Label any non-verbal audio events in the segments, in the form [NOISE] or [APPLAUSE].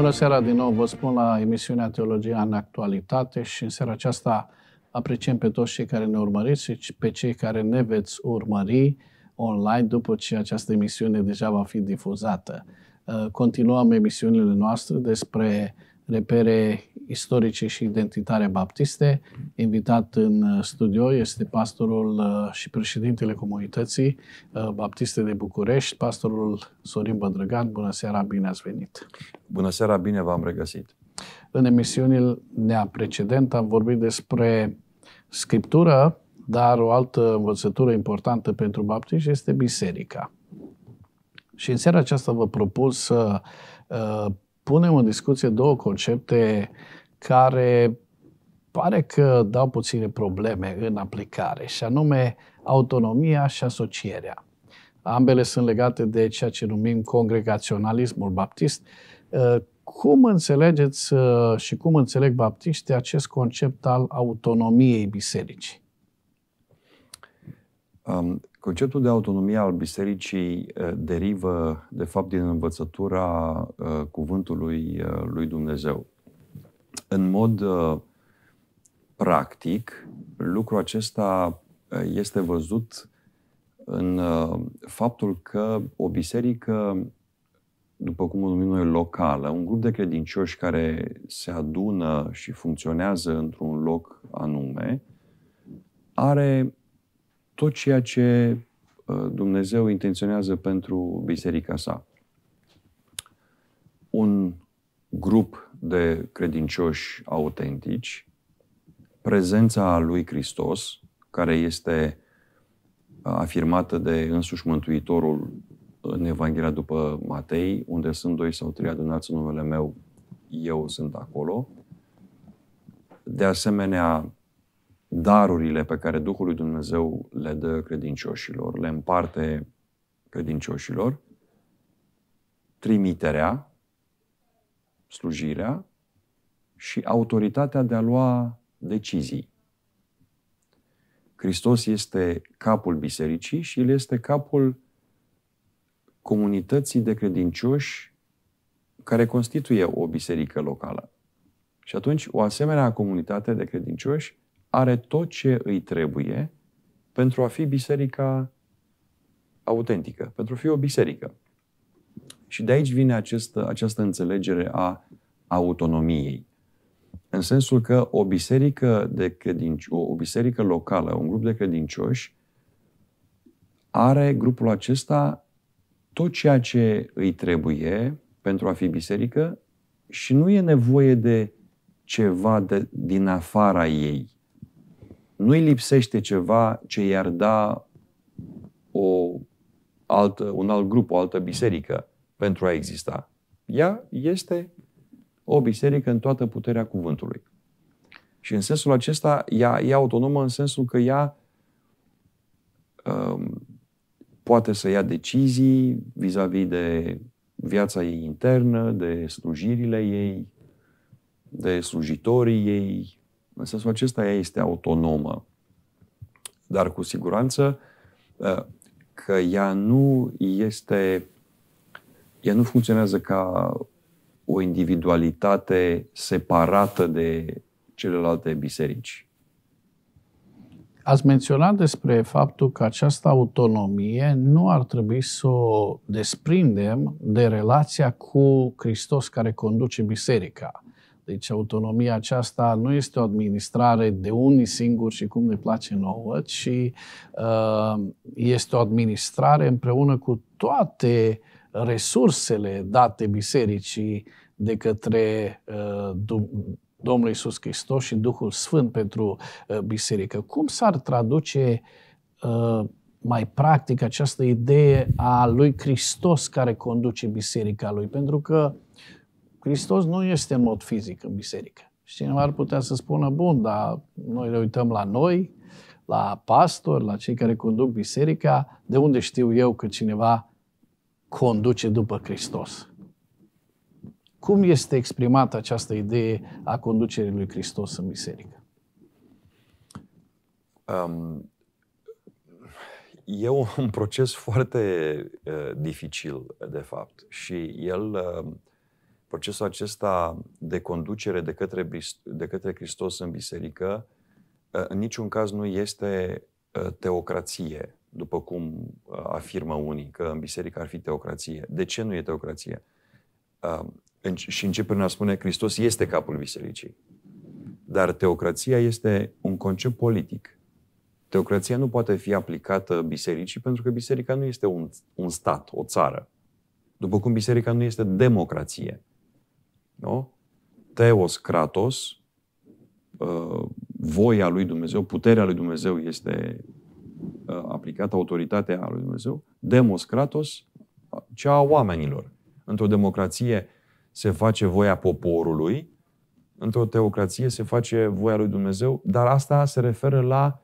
Bună seara din nou, vă spun la emisiunea Teologia în actualitate și în seara aceasta apreciem pe toți cei care ne urmăriți și pe cei care ne veți urmări online după ce această emisiune deja va fi difuzată. Continuăm emisiunile noastre despre uh, repere istorice și identitare baptiste. Invitat în studio este pastorul uh, și președintele comunității uh, baptiste de București, pastorul Sorin Bădrăgan. Bună seara, bine ați venit! Bună seara, bine v-am regăsit! În emisiunile precedent am vorbit despre scriptură, dar o altă învățătură importantă pentru baptiști este biserica. Și în seara aceasta vă propun să uh, punem în discuție două concepte care pare că dau puține probleme în aplicare, și anume autonomia și asocierea. Ambele sunt legate de ceea ce numim congregaționalismul baptist. Uh, cum înțelegeți uh, și cum înțeleg baptiștii acest concept al autonomiei bisericii? Um, Conceptul de autonomie al bisericii eh, derivă, de fapt, din învățătura eh, cuvântului eh, lui Dumnezeu. În mod practic, lucrul acesta este văzut în faptul că o biserică, după cum o numim noi locală, un grup de credincioși care se adună și funcționează într-un loc anume, are tot ceea ce uh, Dumnezeu intenționează pentru biserica sa. Un grup de credincioși autentici, prezența lui Hristos, care este uh, afirmată de însuși Mântuitorul în Evanghelia după Matei, unde sunt doi sau trei adunați în numele meu, eu sunt acolo. De asemenea, darurile pe care Duhul lui Dumnezeu le dă credincioșilor, le împarte credincioșilor, trimiterea, slujirea și autoritatea de a lua decizii. Hristos este capul bisericii și El este capul comunității de credincioși care constituie o biserică locală. Și atunci, o asemenea comunitate de credincioși are tot ce îi trebuie pentru a fi biserica autentică, pentru a fi o biserică. Și de aici vine această, această înțelegere a autonomiei. În sensul că o biserică, de credinci, o, o biserică locală, un grup de credincioși, are grupul acesta tot ceea ce îi trebuie pentru a fi biserică și nu e nevoie de ceva de, din afara ei nu îi lipsește ceva ce i-ar da o altă, un alt grup, o altă biserică pentru a exista. Ea este o biserică în toată puterea cuvântului. Și în sensul acesta, ea e autonomă în sensul că ea um, poate să ia decizii vis-a-vis de viața ei internă, de slujirile ei, de slujitorii ei, în sensul acesta ea este autonomă, dar cu siguranță ă, că ea nu este, ea nu funcționează ca o individualitate separată de celelalte biserici. Ați menționat despre faptul că această autonomie nu ar trebui să o desprindem de relația cu Hristos care conduce biserica. Deci autonomia aceasta nu este o administrare de unii singuri și cum ne place nouă, ci uh, este o administrare împreună cu toate resursele date bisericii de către uh, Domnul Isus Hristos și Duhul Sfânt pentru uh, biserică. Cum s-ar traduce mai practic această idee a lui Hristos care conduce biserica lui? Pentru că Hristos nu este în mod fizic în biserică. Și cineva ar putea să spună, bun, dar noi ne uităm la noi, la pastori, la cei care conduc biserica, de unde știu eu că cineva conduce după Hristos? Cum este exprimată această idee a conducerii lui Hristos în biserică? Um, e un proces foarte uh, dificil, de fapt, și el uh, procesul acesta de conducere de către, de către Hristos în biserică uh, în niciun caz nu este uh, teocrație, după cum uh, afirmă unii, că în biserică ar fi teocrație. De ce nu e teocrație? Și începe prin a spune, Hristos este capul bisericii. Dar teocrația este un concept politic. Teocrația nu poate fi aplicată bisericii pentru că biserica nu este un, un stat, o țară. După cum biserica nu este democrație nu? Teos Kratos, uh, voia lui Dumnezeu, puterea lui Dumnezeu este uh, aplicată, autoritatea lui Dumnezeu, demos Kratos, cea a oamenilor. Într-o democrație se face voia poporului, într-o teocrație se face voia lui Dumnezeu, dar asta se referă la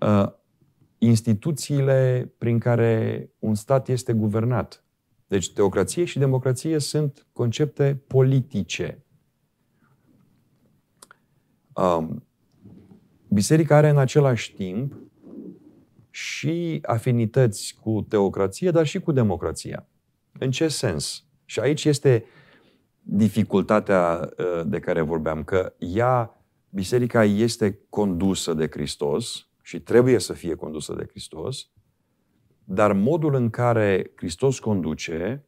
uh, instituțiile prin care un stat este guvernat. Deci teocrație și democrație sunt concepte politice. Um, biserica are în același timp și afinități cu teocrație, dar și cu democrația. În ce sens? Și aici este dificultatea uh, de care vorbeam, că ea, biserica este condusă de Hristos și trebuie să fie condusă de Hristos, dar modul în care Hristos conduce,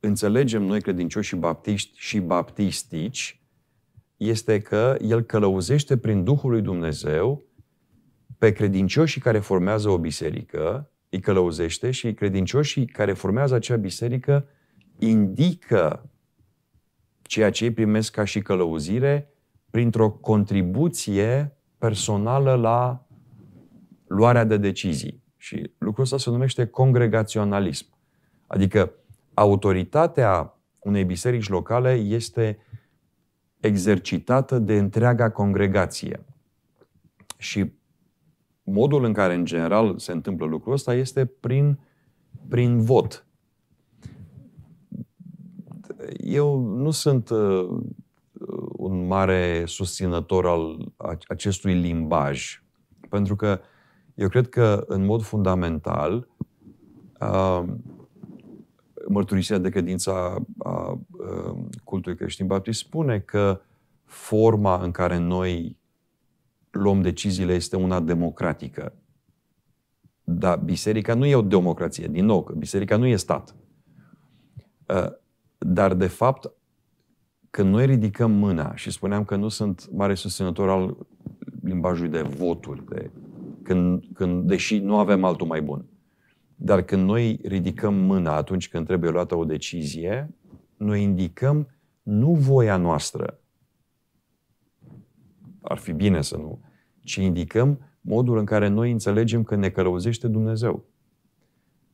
înțelegem noi credincioșii baptiști și baptistici, este că El călăuzește prin Duhul lui Dumnezeu pe credincioșii care formează o biserică, îi călăuzește și credincioșii care formează acea biserică indică ceea ce ei primesc ca și călăuzire printr-o contribuție personală la luarea de decizii. Și lucrul ăsta se numește congregaționalism. Adică autoritatea unei biserici locale este exercitată de întreaga congregație. Și modul în care, în general, se întâmplă lucrul ăsta este prin, prin vot. Eu nu sunt uh, un mare susținător al acestui limbaj, pentru că uh, eu cred că, în mod fundamental, um, mărturisirea de credință a, um, cultului creștin baptist spune că forma în care noi luăm deciziile este una democratică. Dar biserica nu e o democrație, din nou, că biserica nu e stat. Uh, dar, de fapt, când noi ridicăm mâna și spuneam că nu sunt mare susținător al limbajului de voturi, de când, când, deși nu avem altul mai bun. Dar când noi ridicăm mâna atunci când trebuie luată o decizie, noi indicăm nu voia noastră, ar fi bine să nu, ci indicăm modul în care noi înțelegem că ne călăuzește Dumnezeu.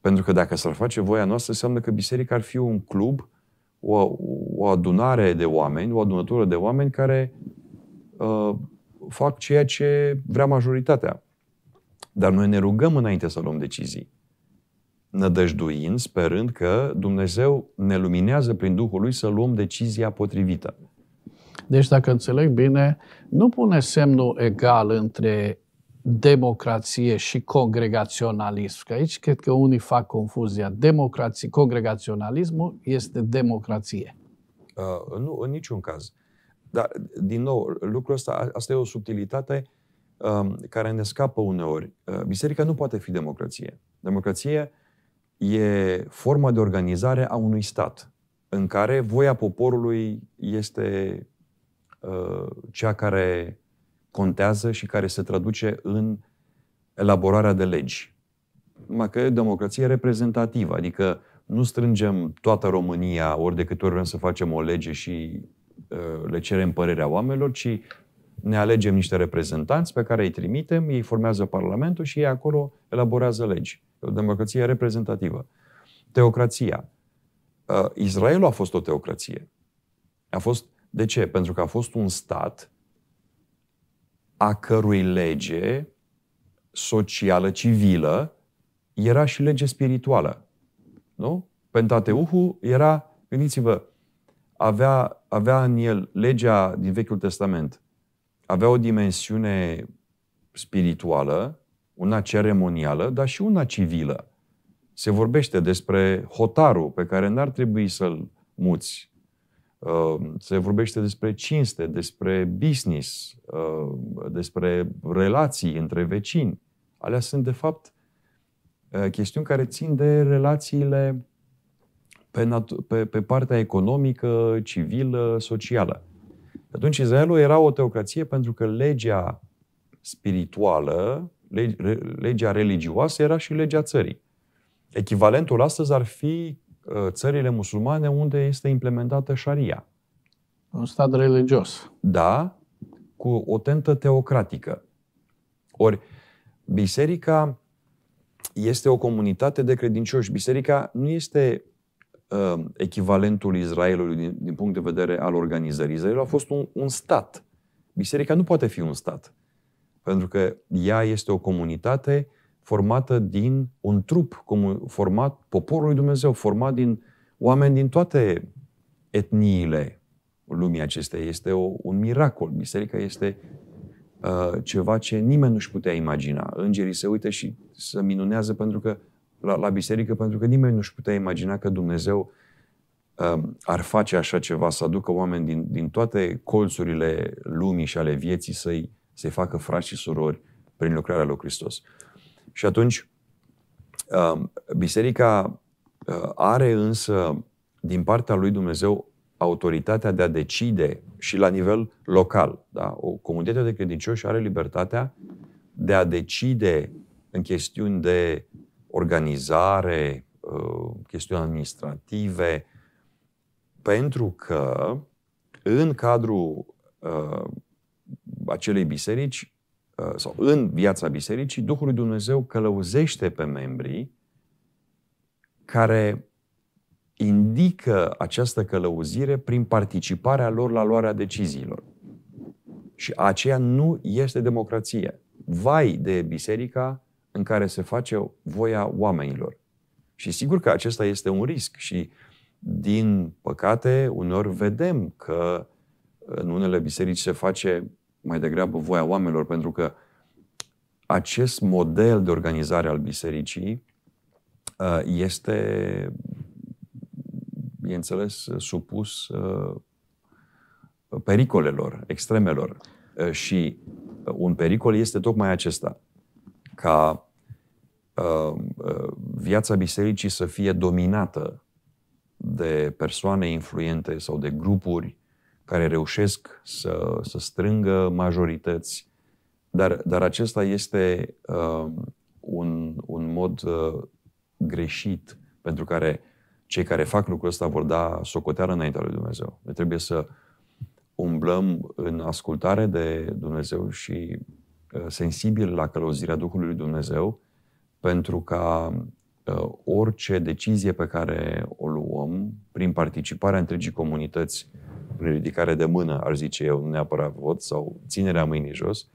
Pentru că dacă s-ar face voia noastră, înseamnă că biserica ar fi un club, o, o adunare de oameni, o adunătură de oameni care uh, fac ceea ce vrea majoritatea. Dar noi ne rugăm înainte să luăm decizii. Nădăjduind, sperând că Dumnezeu ne luminează prin Duhul Lui să luăm decizia potrivită. Deci, dacă înțeleg bine, nu pune semnul egal între democrație și congregaționalism. Că aici cred că unii fac confuzia. Democrație, congregaționalismul este democrație. Uh, nu, în niciun caz. Dar, din nou, lucrul ăsta, asta e o subtilitate Um, care ne scapă uneori. Uh, biserica nu poate fi democrație. Democrație e forma de organizare a unui stat în care voia poporului este uh, cea care contează și care se traduce în elaborarea de legi. Numai că e democrație reprezentativă, adică nu strângem toată România ori de câte ori vrem să facem o lege și uh, le cerem părerea oamenilor, ci ne alegem niște reprezentanți pe care îi trimitem, ei formează Parlamentul și ei acolo elaborează legi. O democrație reprezentativă. Teocrația. Ă, Israelul a fost o teocrație. A fost, de ce? Pentru că a fost un stat a cărui lege socială, civilă, era și lege spirituală. Nu? Pentateuhul era, gândiți-vă, avea, avea în el legea din Vechiul Testament, avea o dimensiune spirituală, una ceremonială, dar și una civilă. Se vorbește despre hotarul pe care n-ar trebui să-l muți. Uh, se vorbește despre cinste, despre business, uh, despre relații între vecini. Alea sunt, de fapt, uh, chestiuni care țin de relațiile pe, nat- pe, pe partea economică, civilă, socială atunci Israelul era o teocrație pentru că legea spirituală, legea religioasă era și legea țării. Echivalentul astăzi ar fi uh, țările musulmane unde este implementată șaria. Un stat religios. Da, cu o tentă teocratică. Ori, biserica este o comunitate de credincioși. Biserica nu este uh, echivalentul Israelului din, din punct de vedere al organizării. Israelul a fost un, un stat. Biserica nu poate fi un stat. Pentru că ea este o comunitate formată din un trup format poporul lui Dumnezeu, format din oameni din toate etniile lumii acestei. Este o, un miracol. Biserica este uh, ceva ce nimeni nu-și putea imagina. Îngerii se uită și se minunează pentru că la, la biserică, pentru că nimeni nu-și putea imagina că Dumnezeu um, ar face așa ceva, să aducă oameni din, din toate colțurile lumii și ale vieții să-i, să-i facă frați și surori prin lucrarea lui Hristos. Și atunci, um, biserica uh, are însă, din partea lui Dumnezeu, autoritatea de a decide și la nivel local. Da? O comunitate de credincioși are libertatea de a decide în chestiuni de organizare, uh, chestiuni administrative, pentru că în cadrul uh, acelei biserici uh, sau în viața bisericii, Duhul lui Dumnezeu călăuzește pe membrii care indică această călăuzire prin participarea lor la luarea deciziilor. Și aceea nu este democrație. Vai de biserica în care se face voia oamenilor. Și sigur că acesta este un risc și din păcate uneori vedem că în unele biserici se face mai degrabă voia oamenilor pentru că acest model de organizare al bisericii ă, este, bineînțeles, supus ă, pericolelor, extremelor. Ă, și un pericol este tocmai acesta ca uh, uh, viața bisericii să fie dominată de persoane influente sau de grupuri care reușesc să, să strângă majorități. Dar, dar acesta este uh, un, un mod uh, greșit pentru care cei care fac lucrul ăsta vor da socoteală înaintea lui Dumnezeu. Ne trebuie să umblăm în ascultare de Dumnezeu și Uh, sensibil la călăuzirea Duhului Dumnezeu pentru ca uh, orice decizie pe care o luăm prin participarea întregii comunități, prin ridicare de mână, ar zice eu, nu neapărat vot, sau ținerea mâinii jos,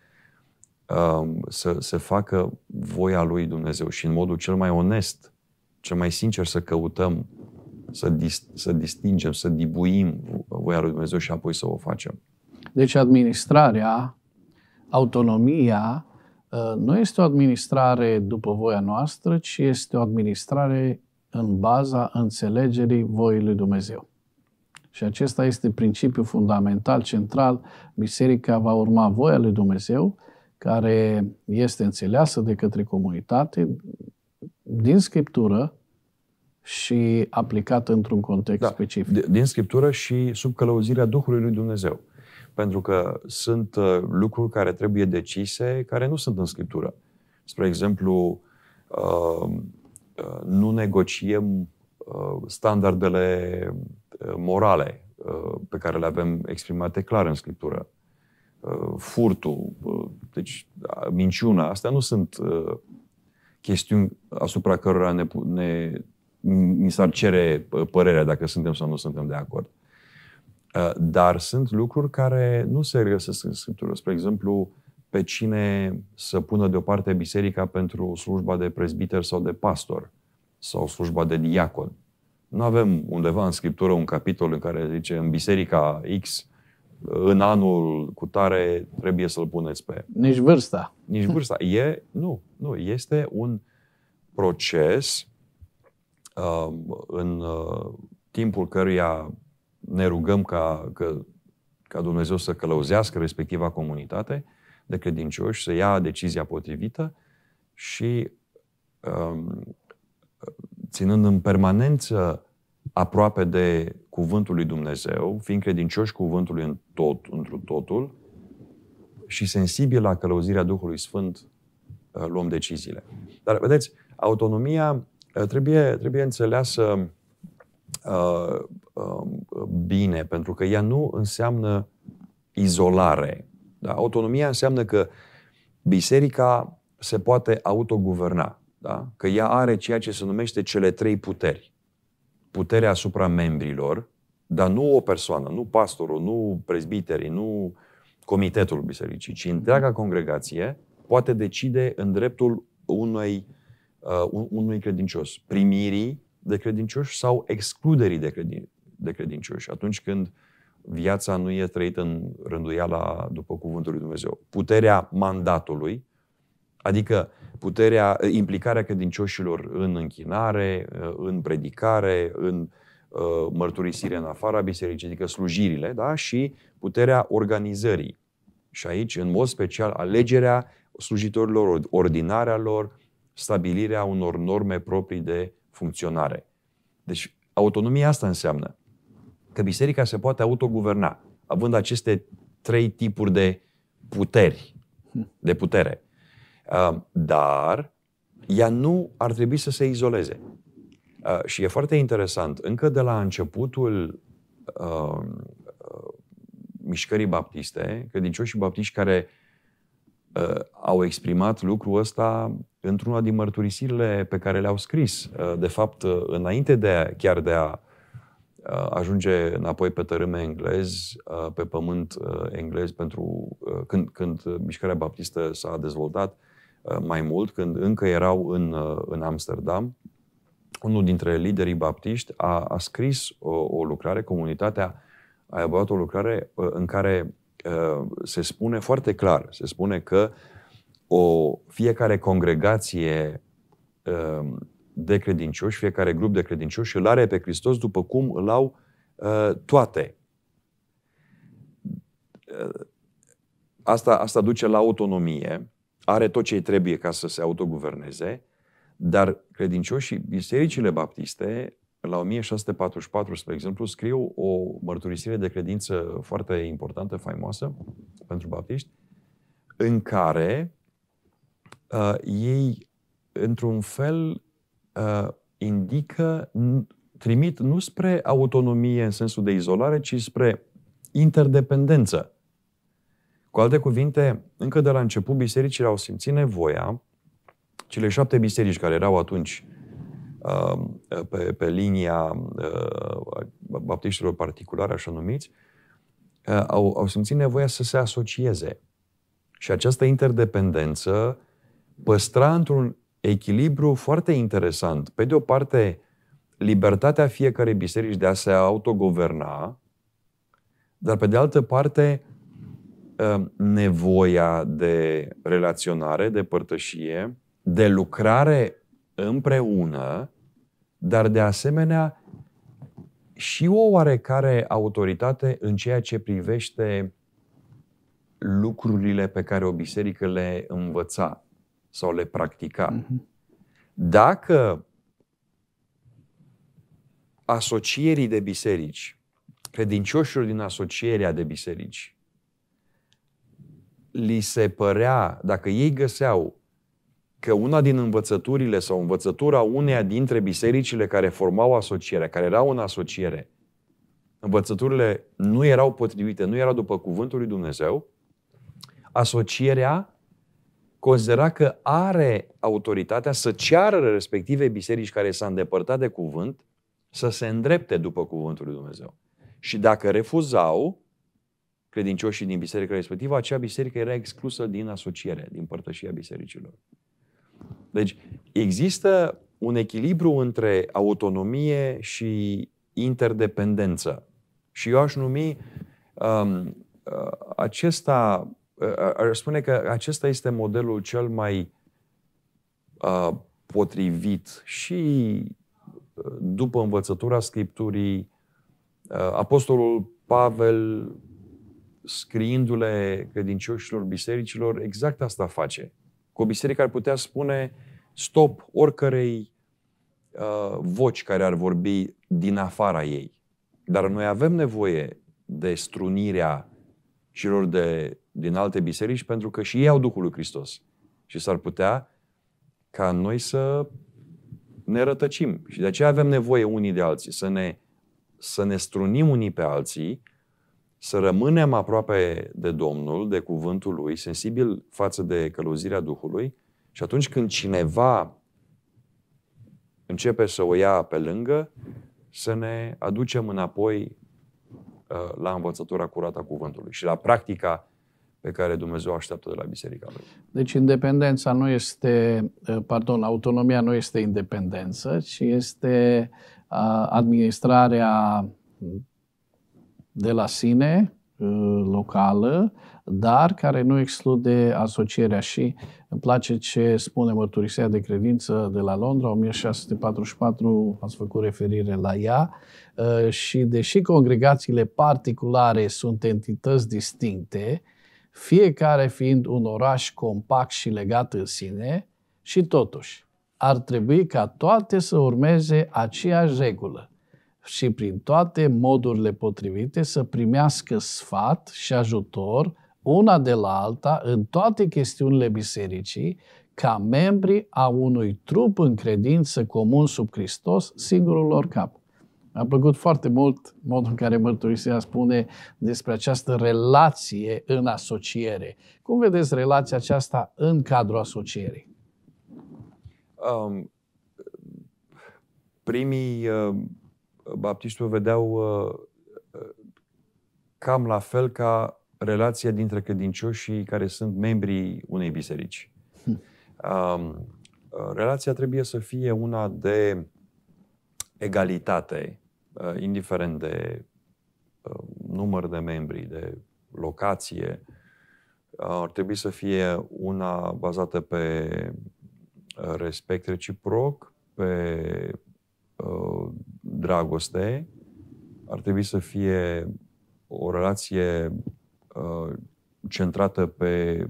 um, să se facă voia lui Dumnezeu și în modul cel mai onest, cel mai sincer să căutăm, să, dis- să distingem, să dibuim voia lui Dumnezeu și apoi să o facem. Deci administrarea autonomia ă, nu este o administrare după voia noastră, ci este o administrare în baza înțelegerii voii lui Dumnezeu. Și acesta este principiul fundamental, central. Biserica va urma voia lui Dumnezeu, care este înțeleasă de către comunitate din Scriptură și aplicată într-un context da, specific. Din Scriptură și sub călăuzirea Duhului lui Dumnezeu. Pentru că sunt uh, lucruri care trebuie decise, care nu sunt în scriptură. Spre exemplu, uh, uh, nu negociem standardele morale pe care le avem exprimate clar în scriptură. Furtul, deci minciuna, astea nu sunt chestiuni asupra cărora ne, ne, mi s-ar cere părerea dacă suntem sau nu suntem de acord. Uh, dar sunt lucruri care nu se regăsesc în Scriptură. Spre exemplu, pe cine să pună deoparte biserica pentru slujba de prezbiter sau de pastor sau slujba de diacon. Nu avem undeva în Scriptură un capitol în care zice în biserica X în anul cu tare trebuie să-l puneți pe... Nici vârsta. Nici vârsta. [LAUGHS] E, nu, nu. Este un proces uh, în uh, timpul căruia ne rugăm ca, că, ca Dumnezeu să călăuzească respectiva comunitate de credincioși, să ia decizia potrivită și um, ținând în permanență aproape de cuvântul lui Dumnezeu, fiind credincioși cuvântului în tot, întru totul și sensibil la călăuzirea Duhului Sfânt, uh, luăm deciziile. Dar, vedeți, autonomia uh, trebuie, trebuie înțeleasă Uh, um, bine, pentru că ea nu înseamnă izolare. Da? Autonomia înseamnă că biserica se poate autoguverna, da? că ea are ceea ce se numește cele trei puteri. Puterea asupra membrilor, dar nu o persoană, nu pastorul, nu prezbiterii, nu comitetul bisericii, ci întreaga congregație poate decide în dreptul unui uh, unui credincios, primirii, de credincioși sau excluderii de, credin- de credincioși atunci când viața nu e trăită în rânduiala după cuvântul lui Dumnezeu. Puterea mandatului, adică puterea, implicarea credincioșilor în închinare, în predicare, în ă, mărturisire în afara bisericii, adică slujirile, da? și puterea organizării. Și aici, în mod special, alegerea slujitorilor, ordinarea lor, stabilirea unor norme proprii de funcționare. Deci autonomia asta înseamnă că biserica se poate autoguverna, având aceste trei tipuri de puteri, de putere. Uh, dar ea nu ar trebui să se izoleze. Uh, și e foarte interesant, încă de la începutul uh, mișcării baptiste, credincioșii baptiști care uh, au exprimat lucrul ăsta într-una din mărturisirile pe care le-au scris, uh, de fapt, uh, înainte de a, chiar de a uh, ajunge înapoi pe tărâme englez, pe pământ englez, pentru când, când mișcarea baptistă s-a dezvoltat mai mult, când încă erau în, în Amsterdam, unul dintre liderii baptiști a, a scris o, o lucrare, comunitatea a elaborat o lucrare în care se spune foarte clar, se spune că uh, o, fiecare congregație um, de credincioși, fiecare grup de credincioși îl are pe Hristos după cum îl au uh, toate. Uh, asta, asta duce la autonomie, are tot ce trebuie ca să se autoguverneze, dar credincioșii bisericile baptiste, la 1644, spre exemplu, scriu o mărturisire de credință foarte importantă, faimoasă pentru baptiști, în care uh, ei, într-un fel, uh, indică, trimit nu spre autonomie în sensul de izolare, ci spre interdependență. Cu alte cuvinte, încă de la început, bisericile au simțit nevoia, cele șapte biserici care erau atunci uh, pe, pe linia uh, baptiștilor particulare, așa numiți, uh, au, au simțit nevoia să se asocieze. Și această interdependență uh, păstra într-un echilibru foarte interesant. Pe de o parte, libertatea fiecarei biserici de a se autogoverna, dar pe de altă parte, uh, nevoia de relaționare, de părtășie, de lucrare împreună, dar de asemenea și o oarecare autoritate în ceea ce privește lucrurile pe care o biserică le învăța sau le practica. Mhm. Dacă asocierii de biserici, credincioșilor din asocierea de biserici, li se părea, dacă ei găseau că una din învățăturile sau învățătura uneia dintre bisericile care formau asocierea, care erau în asociere, învățăturile nu erau potrivite, nu erau după cuvântul lui Dumnezeu, asocierea considera că are autoritatea să ceară respective biserici care s-a îndepărtat de cuvânt să se îndrepte după cuvântul lui Dumnezeu. Și dacă refuzau, credincioșii din biserica respectivă, acea biserică era exclusă din asociere, din părtășia bisericilor. Deci există un echilibru între autonomie și interdependență. Și eu aș numi um, uh, acesta ar spune că acesta este modelul cel mai uh, potrivit și după învățătura Scripturii, uh, Apostolul Pavel, scriindu-le credincioșilor bisericilor, exact asta face. cu o biserică ar putea spune stop oricărei uh, voci care ar vorbi din afara ei. Dar noi avem nevoie de strunirea șiruri de, din alte biserici, pentru că și ei au Duhul lui Hristos. Și s-ar putea ca noi să ne rătăcim. Și de aceea avem nevoie unii de alții, să ne, să ne strunim unii pe alții, să rămânem aproape de Domnul, de cuvântul Lui, sensibil față de călăuzirea Duhului și atunci când cineva începe să o ia pe lângă, să ne aducem înapoi Uh, la învățătura curată a cuvântului și la practica pe care Dumnezeu așteaptă de la biserica lui. Deci independența nu este, uh, pardon, autonomia nu este independență, ci este uh, administrarea de la sine, locală, dar care nu exclude asocierea și îmi place ce spune mărturisirea de credință de la Londra, 1644, ați făcut referire la ea, uh, și deși congregațiile particulare sunt entități distincte, fiecare fiind un oraș compact și legat în sine, și totuși ar trebui ca toate să urmeze aceeași regulă și prin toate modurile potrivite să primească sfat și ajutor una de la alta în toate chestiunile bisericii, ca membri a unui trup în credință comun sub Hristos, singurul lor cap. Mi-a plăcut foarte mult modul în care mărturisirea spune despre această relație în asociere. Cum vedeți relația aceasta în cadrul asocierii? Um, primii uh, baptiști o vedeau uh, uh, cam la fel ca relația dintre credincioșii care sunt membrii unei biserici. Hm. Um, relația trebuie să fie una de egalitate, uh, indiferent de uh, număr de membri, de locație, uh, ar trebui să fie una bazată pe respect reciproc, pe dragoste, ar trebui să fie o relație Uh, centrată pe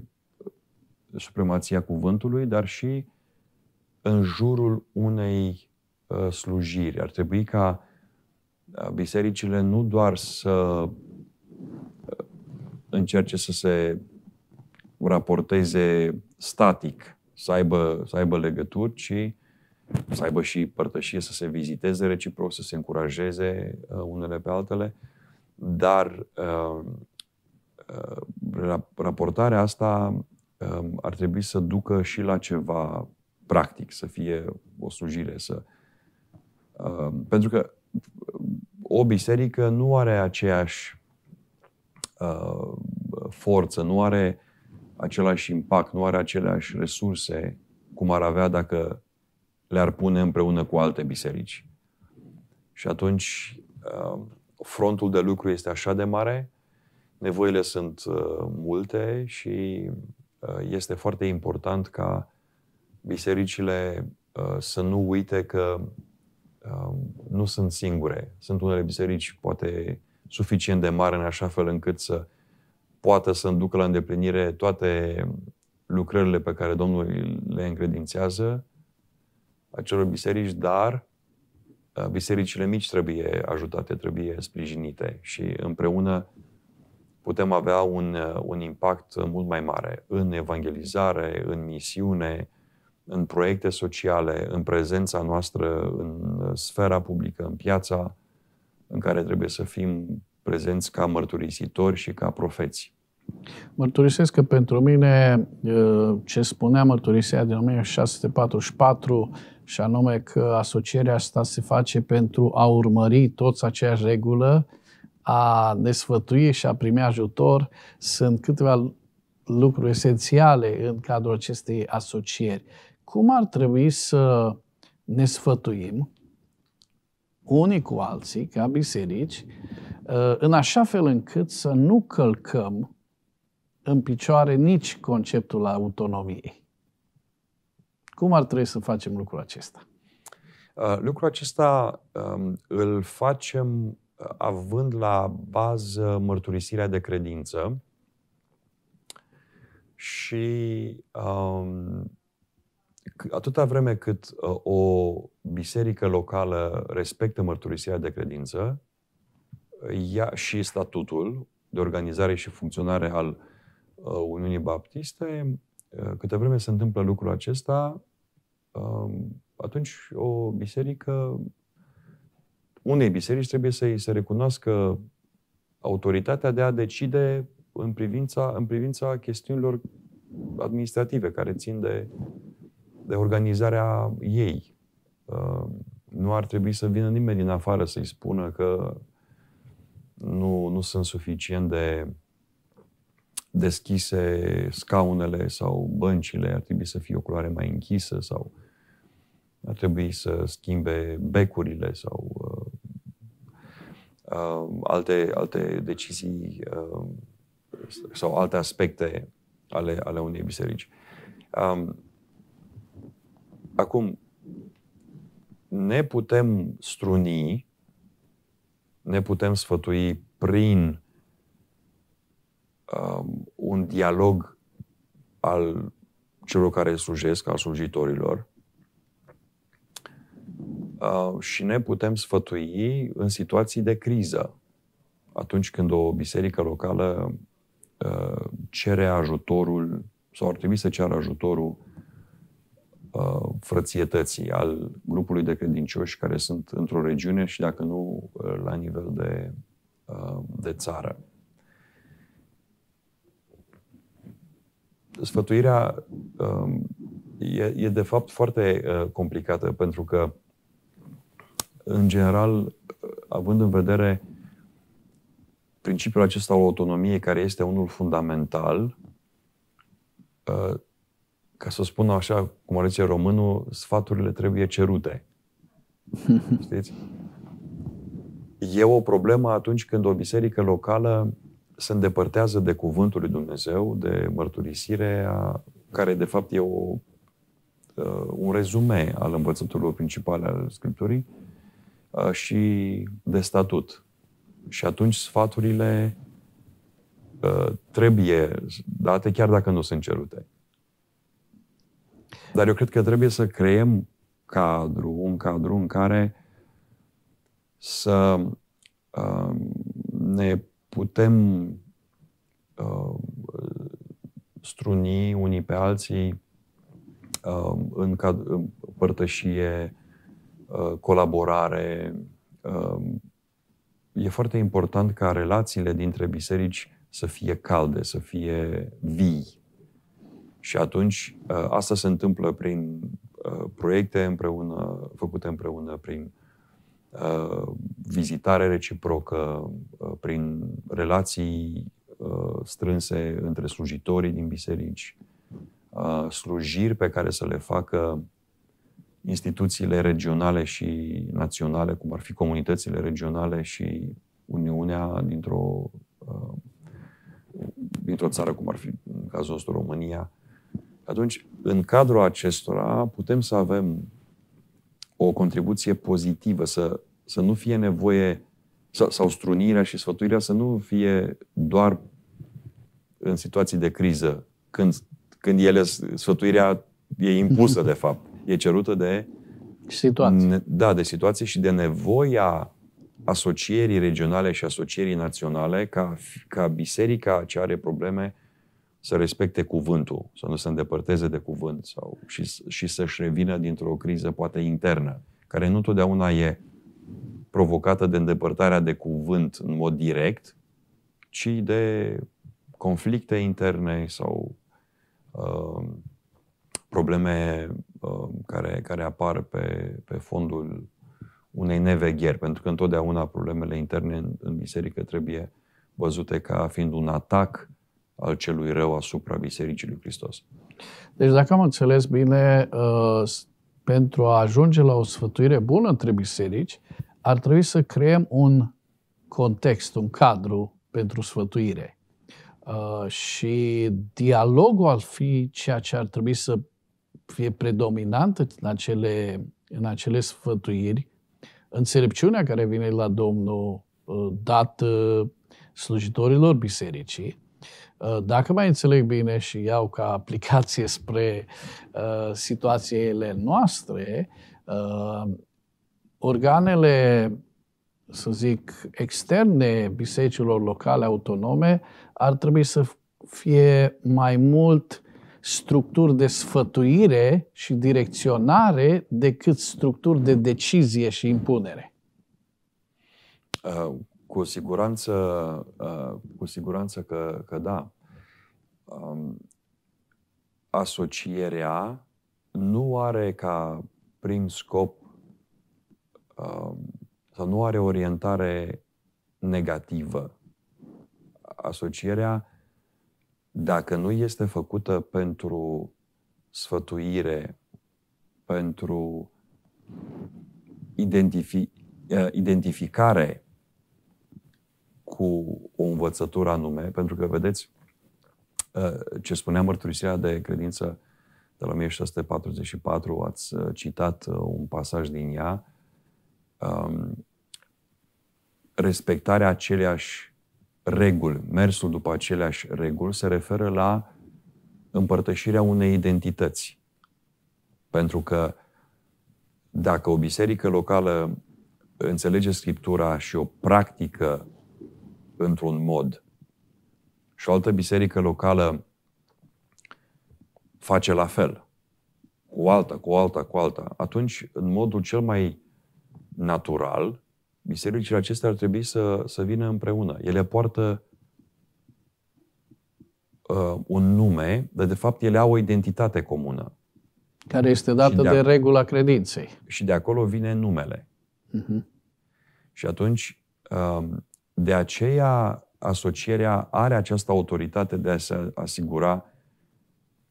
supremația cuvântului, dar și în jurul unei uh, slujiri. Ar trebui ca uh, bisericile nu doar să încerce să se raporteze static, să aibă, să aibă legături, ci să aibă și părtășie, să se viziteze reciproc, să se încurajeze unele pe altele, dar Uh, raportarea asta um, ar trebui să ducă și la ceva practic, să fie o slujire, să... Um, pentru că um, o biserică nu are aceeași uh, forță, nu are același impact, nu are aceleași resurse cum ar avea dacă le-ar pune împreună cu alte biserici. Și atunci frontul de lucru este așa de mare Nevoile sunt uh, multe și uh, este foarte important ca bisericile uh, să nu uite că nu sunt singure. Sunt unele biserici poate suficient de mari în așa fel încât să poată să înducă la îndeplinire toate lucrările pe care Domnul le încredințează acelor biserici, dar bisericile mici trebuie ajutate, trebuie sprijinite și împreună putem avea un, uh, un impact uh, mult mai mare în evangelizare, în misiune, în proiecte sociale, în prezența noastră în uh, sfera publică, în piața în care trebuie să fim prezenți ca mărturisitori și ca profeți. Mărturisesc că pentru mine ce spunea mărturisea din 1644 și anume că asocierea asta se face pentru a urmări toți aceeași regulă, a ne sfătui și a primi ajutor sunt câteva lucruri esențiale în cadrul acestei asocieri. Cum ar trebui să ne sfătuim unii cu alții, ca biserici, ă, în așa fel încât să nu călcăm în picioare nici conceptul autonomiei. Cum ar trebui să facem lucrul acesta? Ă, lucrul acesta ă, îl facem având la bază mărturisirea de credință și um, atâta vreme cât uh, o biserică locală respectă mărturisirea de credință ea și statutul de organizare și funcționare al uh, Uniunii Baptiste, uh, câte vreme se întâmplă lucrul acesta, uh, atunci o biserică unei biserici trebuie să i se recunoască autoritatea de a decide în privința, în privința chestiunilor administrative care țin de, de organizarea ei. Uh, nu ar trebui să vină nimeni din afară să-i spună că nu, nu sunt suficient de deschise scaunele sau băncile, ar trebui să fie o culoare mai închisă sau ar trebui să schimbe becurile sau uh, uh, alte, alte decizii uh, sau alte aspecte ale, ale unei biserici. Um, acum, ne putem struni, ne putem sfătui prin um, un dialog al celor care slujesc, al slujitorilor, Uh, și ne putem sfătui în situații de criză. Atunci când o biserică locală uh, cere ajutorul sau ar trebui să ceară ajutorul uh, frățietății, al grupului de credincioși care sunt într-o regiune și dacă nu la nivel de, de țară. Sfătuirea um, e, e de fapt foarte complicată pentru că în general, având în vedere principiul acesta al autonomiei, care este unul fundamental, uh, ca să spun așa, cum ar zice românul, sfaturile trebuie cerute. [LAUGHS] Știți? E o problemă atunci când o biserică locală se îndepărtează de cuvântul lui Dumnezeu, de mărturisire, care de fapt e o, uh, un rezume al învățăturilor principale ale Scripturii, Uh, și de statut. Și atunci sfaturile uh, trebuie date chiar dacă nu sunt cerute. Dar eu cred că trebuie să creăm cadru, un cadru în care să uh, ne putem struni unii pe alții în, în părtășie, Uh, colaborare. Um, e foarte important ca relațiile dintre biserici să fie calde, să fie vii. Și atunci uh, asta se întâmplă prin uh, proiecte împreună, făcute împreună, prin vizitare reciprocă, prin relații strânse între slujitorii din biserici, slujiri pe care să le facă instituțiile regionale și naționale, cum ar fi comunitățile regionale și Uniunea dintr-o, uh, dintr-o țară, cum ar fi în cazul nostru România. Atunci, în cadrul acestora, putem să avem o contribuție pozitivă, să, să nu fie nevoie sau, sau strunirea și sfătuirea să nu fie doar în situații de criză, când, când ele, sfătuirea e impusă, de fapt e cerută de situații. Ne, da, de situații și de nevoia asocierii regionale și asocierii naționale ca, ca biserica ce are probleme să respecte cuvântul, să nu se îndepărteze de cuvânt sau, și, și să-și revină dintr-o criză poate internă, care nu totdeauna e provocată de îndepărtarea de cuvânt în mod direct, ci de conflicte interne sau uh, probleme uh, care, care apar pe, pe fondul unei nevegheri, pentru că întotdeauna problemele interne în, în biserică trebuie văzute ca fiind un atac al celui rău asupra Bisericii lui Hristos. Deci, dacă am înțeles bine, uh, pentru a ajunge la o sfătuire bună între biserici, ar trebui să creăm un context, un cadru pentru sfătuire. Uh, și dialogul ar fi ceea ce ar trebui să fie predominantă în acele, în acele sfătuiri, înțelepciunea care vine la Domnul uh, dată slujitorilor bisericii, uh, dacă mai înțeleg bine și iau ca aplicație spre uh, situațiile noastre, organele, să zic, externe bisericilor locale autonome ar trebui să fie mai mult structuri de sfătuire și direcționare decât structuri de decizie și impunere. Uh, cu siguranță, uh, cu siguranță că, că da. Um, asocierea nu are ca prim scop um, sau nu are orientare negativă. Asocierea dacă nu este făcută pentru sfătuire, pentru identifi, eh, identificare cu o învățătură anume, pentru că, vedeți, eh, ce spunea mărturisirea de credință de la 1644, ați eh, citat un pasaj din ea, ehm, respectarea aceleași reguli, mersul după aceleași reguli, se referă la împărtășirea unei identități. Pentru că dacă o biserică locală înțelege Scriptura și o practică într-un mod și o altă biserică locală face la fel, cu alta, cu alta, cu alta, atunci, în modul cel mai natural, bisericile acestea ar trebui să, să vină împreună. Ele poartă uh, un nume, dar de fapt ele au o identitate comună. Care este dată de, de regula credinței. Și de acolo vine numele. Uh-huh. Și atunci, uh, de aceea, asocierea are această autoritate de a se asigura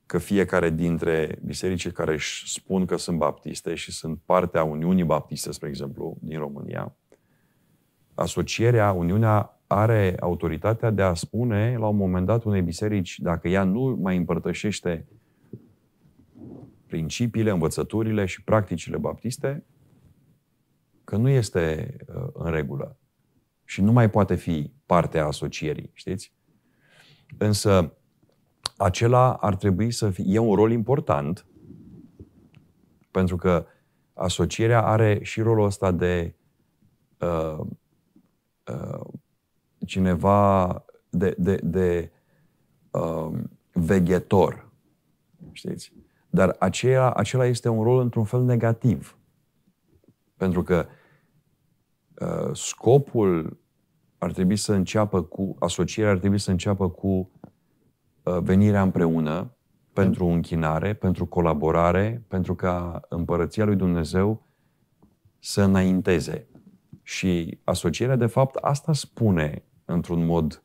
că fiecare dintre biserici care își spun că sunt baptiste și sunt partea Uniunii Baptiste, spre exemplu, din România, asocierea, Uniunea are autoritatea de a spune la un moment dat unei biserici, dacă ea nu mai împărtășește principiile, învățăturile și practicile baptiste, că nu este uh, în regulă și nu mai poate fi parte a asocierii, știți? Însă, acela ar trebui să fie, e un rol important, pentru că asocierea are și rolul ăsta de uh, Uh, cineva de, de, de uh, veghetor, știți? Dar aceea, acela este un rol într-un fel negativ. Pentru că uh, scopul ar trebui să înceapă cu, asocierea ar trebui să înceapă cu uh, venirea împreună pentru închinare, pentru colaborare, pentru ca împărăția lui Dumnezeu să înainteze. Și asocierea, de fapt, asta spune într-un mod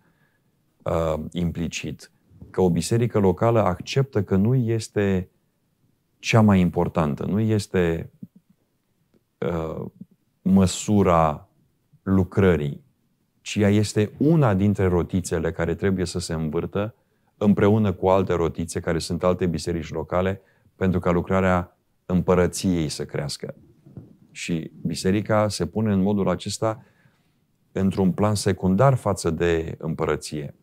uh, implicit. Că o biserică locală acceptă că nu este cea mai importantă, nu este uh, măsura lucrării, ci ea este una dintre rotițele care trebuie să se învârtă împreună cu alte rotițe care sunt alte biserici locale pentru ca lucrarea împărăției să crească. Și biserica se pune în modul acesta într-un plan secundar față de împărăție.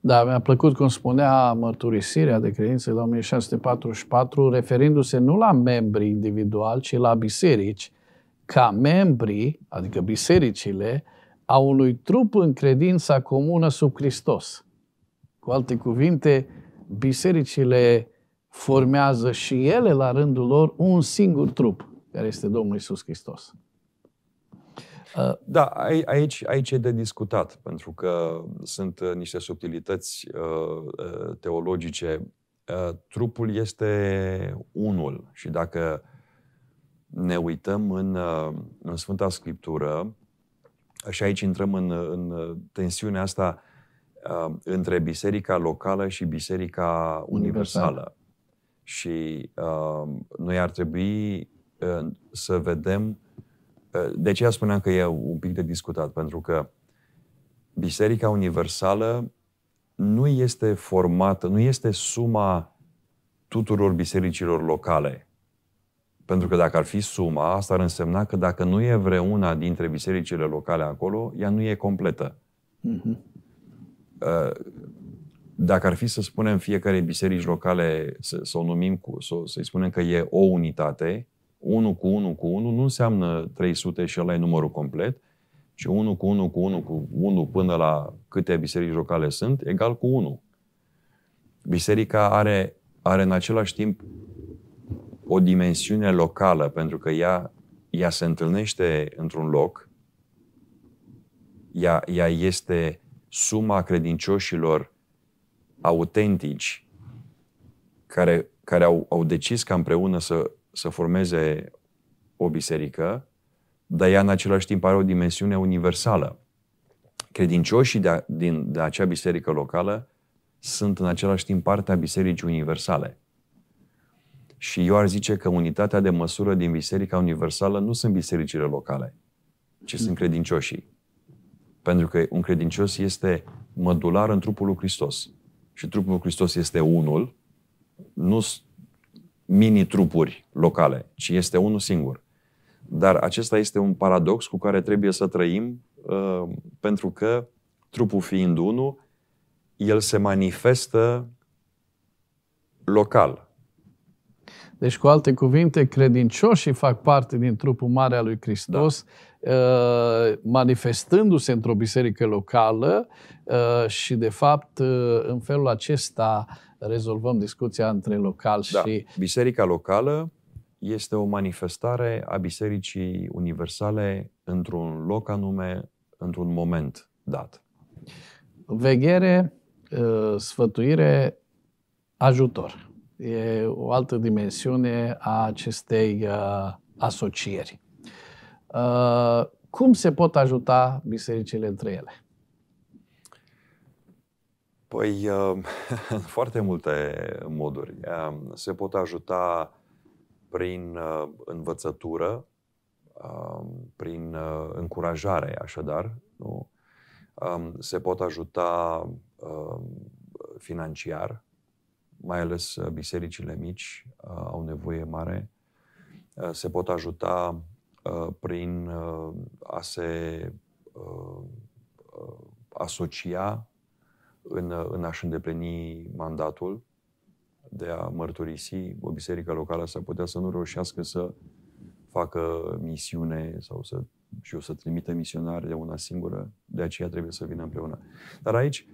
Da, mi-a plăcut cum spunea mărturisirea de credință la 1644, referindu-se nu la membri individual, ci la biserici, ca membri, adică bisericile, a unui trup în credința comună sub Hristos. Cu alte cuvinte, bisericile formează și ele, la rândul lor, un singur trup care este Domnul Isus Hristos. Uh, da, aici, aici e de discutat, pentru că sunt uh, niște subtilități uh, teologice. Trupul este unul și dacă ne uităm în, în Sfânta Scriptură, și aici intrăm în, în tensiunea asta între biserica locală și biserica universală. universală. Și uh, noi ar trebui să vedem. De aceea spuneam că e un pic de discutat, pentru că Biserica Universală nu este formată, nu este suma tuturor bisericilor locale. Pentru că dacă ar fi suma, asta ar însemna că dacă nu e vreuna dintre bisericile locale acolo, ea nu e completă. Mm-hmm. Dacă ar fi să spunem fiecare biserici locale, să, să o numim, cu, să, să-i spunem că e o unitate, 1 cu 1 cu 1 nu înseamnă 300 și ăla e numărul complet, ci 1 cu 1 cu 1 cu 1 până la câte biserici locale sunt, egal cu 1. Biserica are, are în același timp o dimensiune locală, pentru că ea, ea se întâlnește într-un loc, ea, ea este suma credincioșilor autentici care, care au, au decis ca împreună să să formeze o biserică, dar ea în același timp are o dimensiune universală. Credincioșii de, a, din, de acea biserică locală sunt în același timp parte a bisericii universale. Și eu ar zice că unitatea de măsură din biserica universală nu sunt bisericile locale, ci sunt credincioșii. Pentru că un credincios este mădular în trupul lui Hristos. Și trupul lui Hristos este unul, nu mini-trupuri locale, ci este unul singur. Dar acesta este un paradox cu care trebuie să trăim, uh, pentru că trupul fiind unul, el se manifestă local. Deci, cu alte cuvinte, credincioșii fac parte din trupul mare al lui Hristos, da. Uh, manifestându-se într-o biserică locală uh, și, de fapt, uh, în felul acesta rezolvăm discuția între local da. și... Biserica locală este o manifestare a Bisericii Universale într-un loc anume, într-un moment dat. Veghere, ă, sfătuire, ajutor. E o altă dimensiune a acestei ă, asocieri. Ă, cum se pot ajuta bisericile între ele? Păi, uh, [LAUGHS] în foarte multe moduri. Um, se pot ajuta prin uh, învățătură, um, prin uh, încurajare, așadar. Nu? Um, se pot ajuta financiar, mai ales bisericile mici au nevoie mare. Se pot ajuta prin a se asocia în, în a-și îndeplini mandatul de a mărturisi, o biserică locală s-ar putea să nu reușească să facă misiune sau să, și o să trimită misionari de una singură, de aceea trebuie să vină împreună. Dar aici,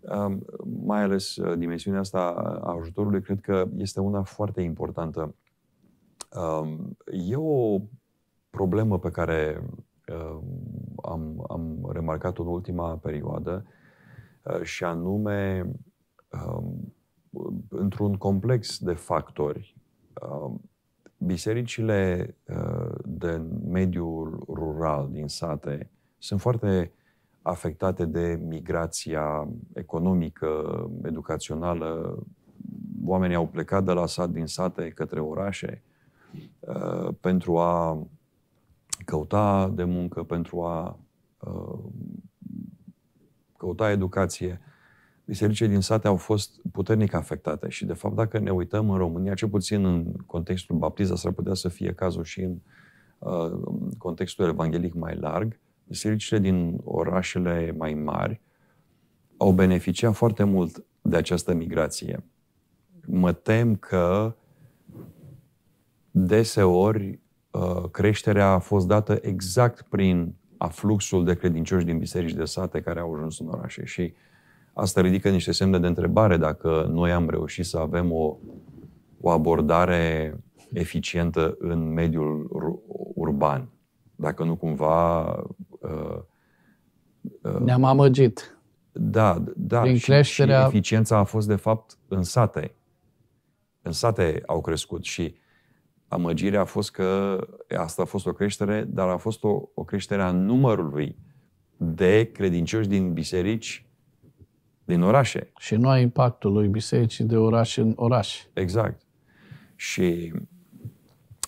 um, mai ales uh, dimensiunea asta a ajutorului, cred că este una foarte importantă. Um, e o problemă pe care um, am, am remarcat-o în ultima perioadă, Uh, și anume um, într-un complex de factori. Um, bisericile uh, de mediul rural din sate sunt foarte afectate de migrația economică, educațională. Oamenii au plecat de la sat din sate către orașe uh, pentru a căuta de muncă, pentru a căuta educație, bisericile din sate au fost puternic afectate și, de fapt, dacă ne uităm în România, ce puțin în contextul baptista, s-ar putea să fie cazul și în uh, contextul evanghelic mai larg, bisericile din orașele mai mari au beneficiat foarte mult de această migrație. Mă tem că deseori uh, creșterea a fost dată exact prin afluxul de credincioși din biserici de sate care au ajuns în orașe. Și asta ridică niște semne de întrebare dacă noi am reușit să avem o, o abordare eficientă în mediul urban. Dacă nu cumva... Uh, uh, Ne-am amăgit. Da, da. și, creșterea... și eficiența a fost, de fapt, în sate. În sate au crescut și amăgirea a fost că asta a fost o creștere, dar a fost o, o creștere a numărului de credincioși din biserici din orașe. Și nu a impactul lui bisericii de oraș în oraș. Exact. Și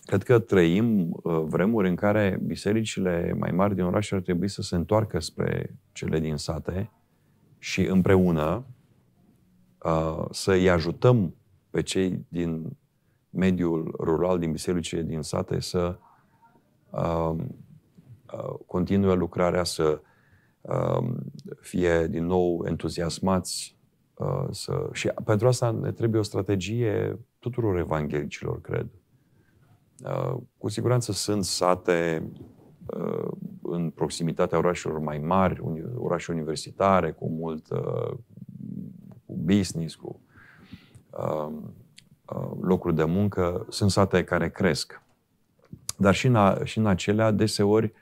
cred că trăim uh, vremuri în care bisericile mai mari din oraș ar trebui să se întoarcă spre cele din sate și împreună uh, să-i ajutăm pe cei din mediul rural, din bisericile, din sate, să uh, uh, continue lucrarea, să uh, fie din nou entuziasmați. Uh, să... Și pentru asta ne trebuie o strategie tuturor evanghelicilor, cred. Uh, cu siguranță sunt sate uh, în proximitatea orașelor mai mari, uni- orașe universitare, cu mult uh, cu business, cu uh, Uh, locuri de muncă, sunt sate care cresc. Dar și în, a, și în acelea, deseori,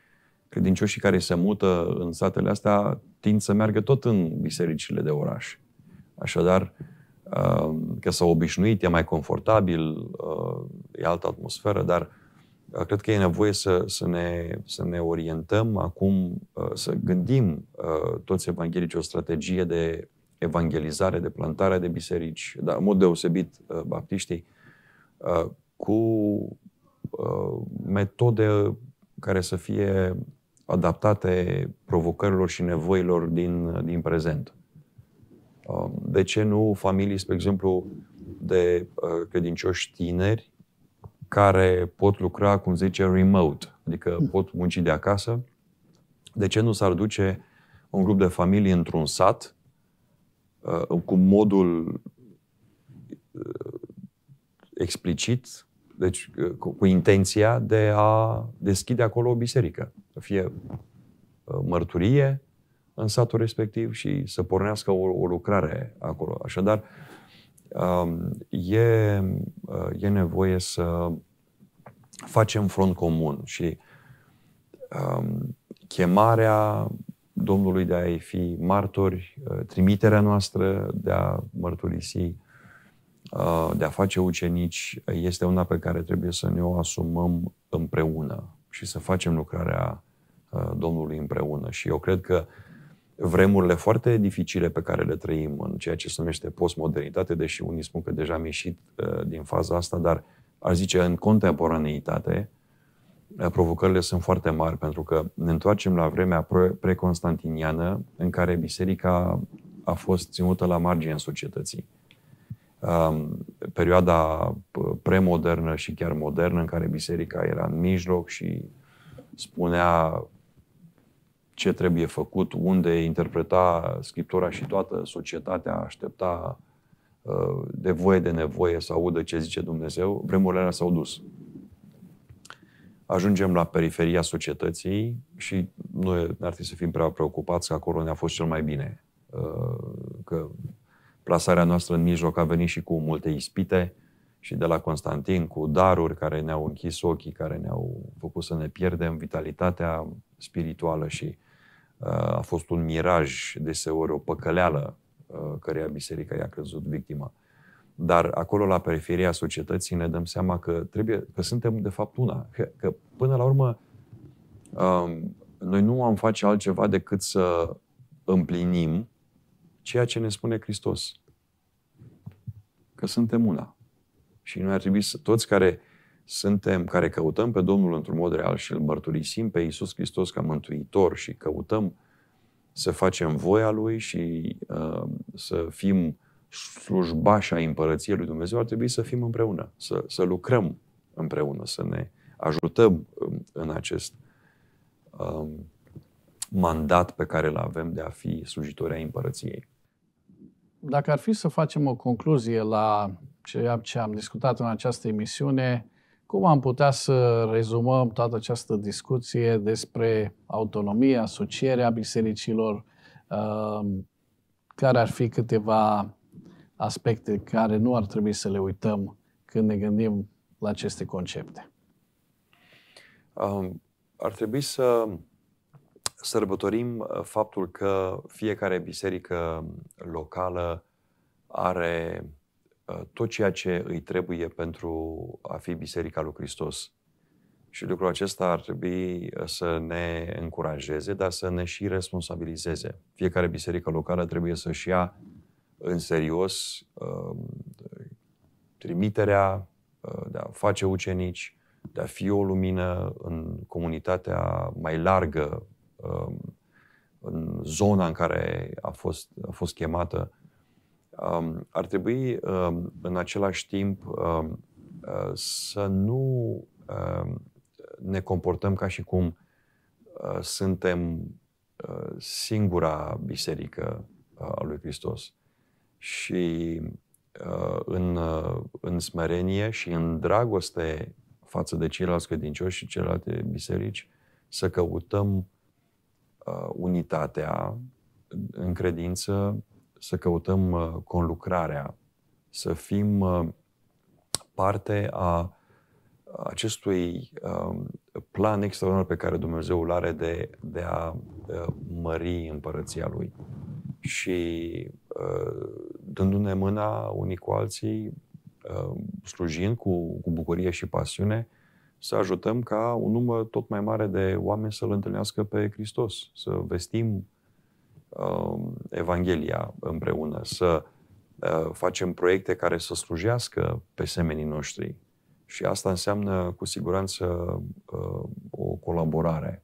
credincioșii care se mută în satele astea tind să meargă tot în bisericile de oraș. Așadar, uh, că s-au obișnuit, e mai confortabil, uh, e altă atmosferă, dar cred că e nevoie să, să, ne, să ne orientăm acum, să gândim toți evanghelicii o strategie de evangelizare, de plantare de biserici, dar în mod deosebit uh, baptiștii, uh, cu uh, metode care să fie adaptate provocărilor și nevoilor din, din prezent. Um, de ce nu familii, spre exemplu, de credincioși tineri care pot lucra, cum zice, remote, adică hmm. pot munci de acasă? De ce nu s-ar duce un grup de familii într-un sat Uh, cu modul uh, explicit, deci uh, cu, cu intenția de a deschide acolo o biserică. Să fie mărturie în satul respectiv și să pornească o, o lucrare acolo. Așadar, um, e, e nevoie să facem front comun și um, chemarea Domnului de a-i fi martori, uh, trimiterea noastră de a mărturisi, uh, de a face ucenici, este una pe care trebuie să ne o asumăm împreună și să facem lucrarea uh, Domnului împreună. Și eu cred că vremurile foarte dificile pe care le trăim în ceea ce se numește postmodernitate, deși unii spun că deja am ieșit din faza asta, dar aș zice în contemporaneitate, provocările sunt foarte mari, pentru că ne întoarcem la vremea preconstantiniană în care biserica a fost ținută la marginea societății. Um, perioada premodernă și chiar modernă în care biserica era în mijloc și spunea ce trebuie făcut, unde interpreta Scriptura și toată societatea aștepta uh, de voie de nevoie să audă ce zice Dumnezeu, vremurile alea s-au dus ajungem la periferia societății și noi ar trebui să fim prea preocupați că acolo ne-a fost cel mai bine. Uh, că plasarea noastră în mijloc a venit și cu multe ispite și de la Constantin cu daruri care ne-au închis ochii, care ne-au făcut să ne pierdem vitalitatea spirituală și uh, a fost un miraj, deseori o păcăleală uh, căreia biserica i-a crezut victima. Dar acolo, la periferia societății, ne dăm seama că, trebuie, că suntem, de fapt, una. Că, că până la urmă, um, noi nu am face altceva decât să împlinim ceea ce ne spune Hristos. Că suntem una. Și noi ar trebui să, toți care suntem, care căutăm pe Domnul într-un mod real și îl mărturisim pe Iisus Hristos ca Mântuitor și căutăm să facem voia Lui și uh, să fim slujbașa împărăției lui Dumnezeu, ar trebui să fim împreună, să, să lucrăm împreună, să ne ajutăm în acest um, mandat pe care îl avem de a fi slujitori ai împărăției. Dacă ar fi să facem o concluzie la ceea ce am discutat în această emisiune, cum am putea să rezumăm toată această discuție despre autonomie, asocierea bisericilor, um, care ar fi câteva aspecte care nu ar trebui să le uităm când ne gândim la aceste concepte? Um, ar trebui să sărbătorim uh, faptul că fiecare biserică locală are uh, tot ceea ce îi trebuie pentru a fi Biserica lui Hristos. Și lucrul acesta ar trebui uh, să ne încurajeze, dar să ne și responsabilizeze. Fiecare biserică locală trebuie să-și ia în serios um, trimiterea, uh, de a face ucenici, de a fi o lumină în comunitatea mai largă, um, în zona în care a fost, a fost chemată. Um, ar trebui în același timp uh, să nu ne comportăm ca și cum uh, suntem singura biserică a lui Hristos și uh, în, uh, în smerenie și în dragoste față de ceilalți credincioși și celelalte biserici, să căutăm uh, unitatea în credință, să căutăm uh, conlucrarea, să fim uh, parte a acestui uh, plan extraordinar pe care Dumnezeu îl are de, de a uh, mări împărăția Lui și uh, dându-ne mâna unii cu alții, uh, slujind cu, cu bucurie și pasiune, să ajutăm ca un număr tot mai mare de oameni să-L întâlnească pe Hristos, să vestim uh, Evanghelia împreună, să uh, facem proiecte care să slujească pe semenii noștri. Și asta înseamnă, cu siguranță, uh, o colaborare.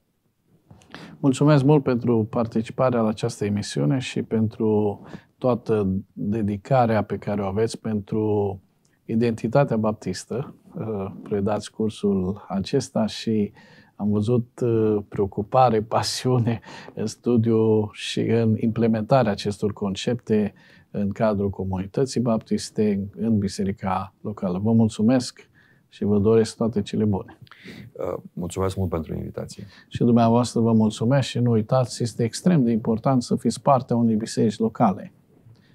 Mulțumesc mult pentru participarea la această emisiune și pentru toată dedicarea pe care o aveți pentru identitatea baptistă. Uh, predați cursul acesta și am văzut uh, preocupare, [LAUGHS] pasiune în studiu și în implementarea acestor concepte în cadrul comunității baptiste, în biserica locală. Vă mulțumesc și vă doresc toate cele bune. Uh, mulțumesc mult pentru invitație. Și dumneavoastră vă mulțumesc și nu uitați, este extrem de important să fiți a unei biserici locale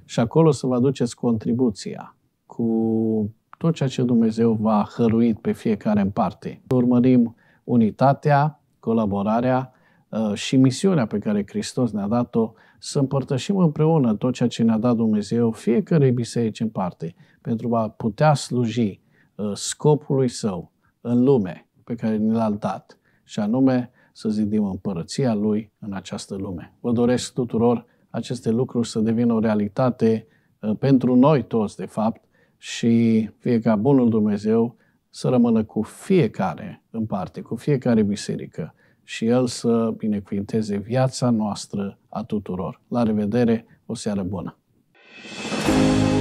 și acolo să vă aduceți contribuția cu tot ceea ce Dumnezeu va a hăruit pe fiecare în parte. Urmărim unitatea, colaborarea uh, și misiunea pe care Hristos ne-a dat-o să împărtășim împreună tot ceea ce ne-a dat Dumnezeu fiecare biserici în parte pentru a putea sluji Uh, scopului său în lume pe care ne l-a dat și anume să zidim împărăția lui în această lume. Vă doresc tuturor aceste lucruri să devină o realitate uh, pentru noi toți, de fapt, și fie ca Bunul Dumnezeu să rămână cu fiecare în parte, cu fiecare biserică și El să binecuvinteze viața noastră a tuturor. La revedere, o seară bună! thank you